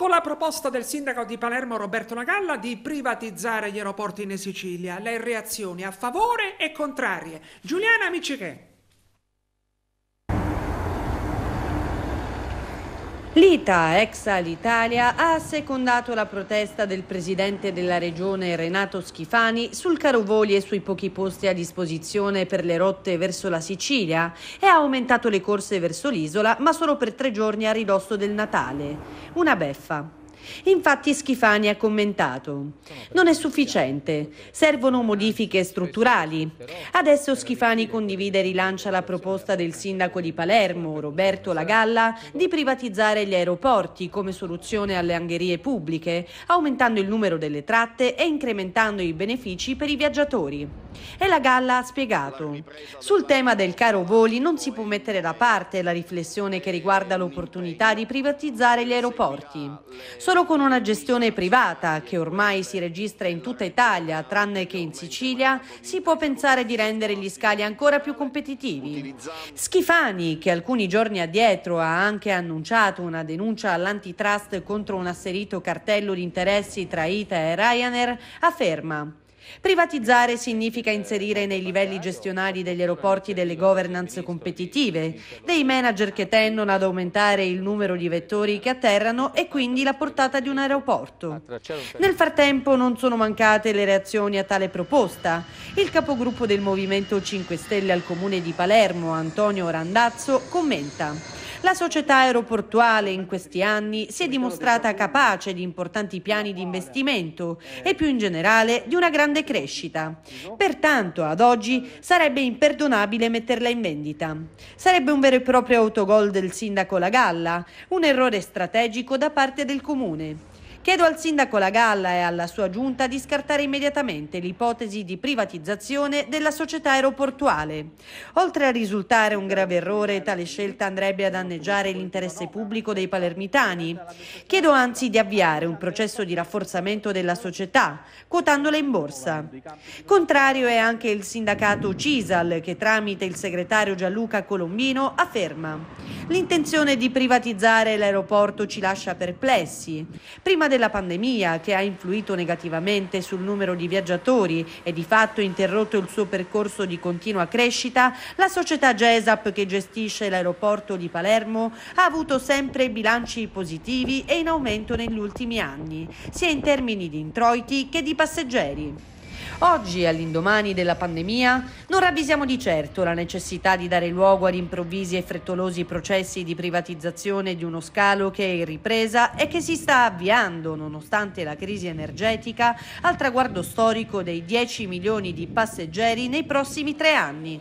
Acco la proposta del sindaco di Palermo Roberto Lagalla di privatizzare gli aeroporti in Sicilia. Le reazioni a favore e contrarie. Giuliana Micichè. L'ITA, ex Alitalia, ha assecondato la protesta del presidente della regione Renato Schifani sul caro voli e sui pochi posti a disposizione per le rotte verso la Sicilia e ha aumentato le corse verso l'isola, ma solo per tre giorni a ridosso del Natale. Una beffa. Infatti Schifani ha commentato, non è sufficiente, servono modifiche strutturali. Adesso Schifani condivide e rilancia la proposta del sindaco di Palermo, Roberto Lagalla, di privatizzare gli aeroporti come soluzione alle angherie pubbliche, aumentando il numero delle tratte e incrementando i benefici per i viaggiatori. E la Galla ha spiegato, sul tema del caro voli non si può mettere da parte la riflessione che riguarda l'opportunità di privatizzare gli aeroporti. Solo con una gestione privata, che ormai si registra in tutta Italia, tranne che in Sicilia, si può pensare di rendere gli scali ancora più competitivi. Schifani, che alcuni giorni addietro ha anche annunciato una denuncia all'antitrust contro un asserito cartello di interessi tra ITA e Ryanair, afferma Privatizzare significa inserire nei livelli gestionali degli aeroporti delle governance competitive, dei manager che tendono ad aumentare il numero di vettori che atterrano e quindi la portata di un aeroporto. Nel frattempo non sono mancate le reazioni a tale proposta. Il capogruppo del Movimento 5 Stelle al Comune di Palermo, Antonio Randazzo, commenta. La società aeroportuale in questi anni si è diciamo dimostrata capace di importanti piani di investimento eh. e più in generale di una grande crescita. Pertanto ad oggi sarebbe imperdonabile metterla in vendita. Sarebbe un vero e proprio autogol del sindaco La Galla, un errore strategico da parte del comune. Chiedo al sindaco La Galla e alla sua giunta di scartare immediatamente l'ipotesi di privatizzazione della società aeroportuale. Oltre a risultare un grave errore, tale scelta andrebbe a danneggiare l'interesse pubblico dei palermitani. Chiedo anzi di avviare un processo di rafforzamento della società, quotandola in borsa. Contrario è anche il sindacato CISAL che tramite il segretario Gianluca Colombino afferma L'intenzione di privatizzare l'aeroporto ci lascia perplessi. Prima della pandemia, che ha influito negativamente sul numero di viaggiatori e di fatto interrotto il suo percorso di continua crescita, la società GESAP che gestisce l'aeroporto di Palermo ha avuto sempre bilanci positivi e in aumento negli ultimi anni, sia in termini di introiti che di passeggeri. Oggi, all'indomani della pandemia, non ravvisiamo di certo la necessità di dare luogo ad improvvisi e frettolosi processi di privatizzazione di uno scalo che è in ripresa e che si sta avviando, nonostante la crisi energetica, al traguardo storico dei 10 milioni di passeggeri nei prossimi tre anni.